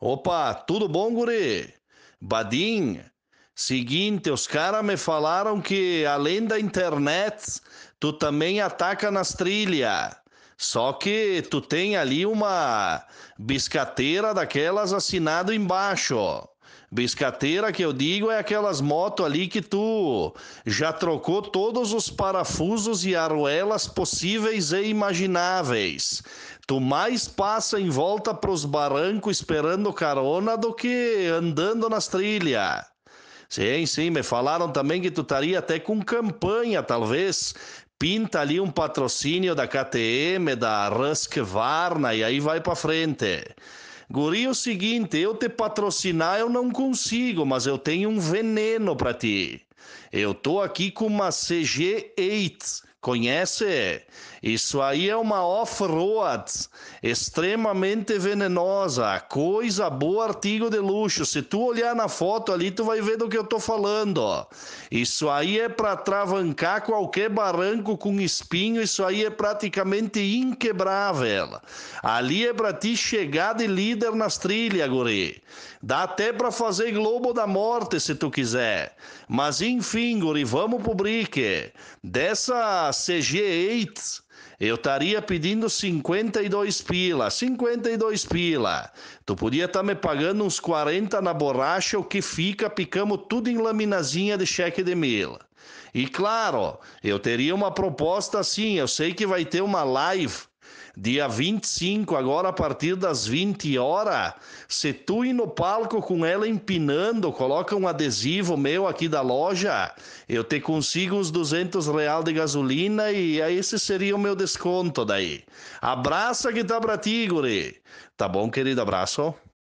Opa, tudo bom, guri? Badim, seguinte, os caras me falaram que além da internet, tu também ataca nas trilhas. Só que tu tem ali uma biscateira daquelas assinado embaixo. Biscateira que eu digo é aquelas motos ali que tu já trocou todos os parafusos e arruelas possíveis e imagináveis. Tu mais passa em volta pros barrancos esperando carona do que andando nas trilhas. Sim, sim, me falaram também que tu estaria até com campanha, talvez. Pinta ali um patrocínio da KTM, da Husqvarna e aí vai para frente. Guri, é o seguinte, eu te patrocinar eu não consigo, mas eu tenho um veneno para ti. Eu tô aqui com uma CG8 Conhece? Isso aí é uma off-road extremamente venenosa. Coisa boa, artigo de luxo. Se tu olhar na foto ali, tu vai ver do que eu tô falando. Isso aí é para travancar qualquer barranco com espinho. Isso aí é praticamente inquebrável. Ali é para ti chegar de líder nas trilhas, guri. Dá até para fazer globo da morte se tu quiser. Mas enfim, guri, vamos pro brique. Dessa CG8, eu estaria pedindo 52 pila, 52 pila. Tu podia estar tá me pagando uns 40 na borracha, o que fica, picamos tudo em laminazinha de cheque de mil. E claro, eu teria uma proposta assim, eu sei que vai ter uma live Dia 25, agora a partir das 20 horas, se tu ir no palco com ela empinando, coloca um adesivo meu aqui da loja, eu te consigo uns 200 real de gasolina e aí esse seria o meu desconto daí. Abraça que tá pra ti, guri. Tá bom, querido? Abraço.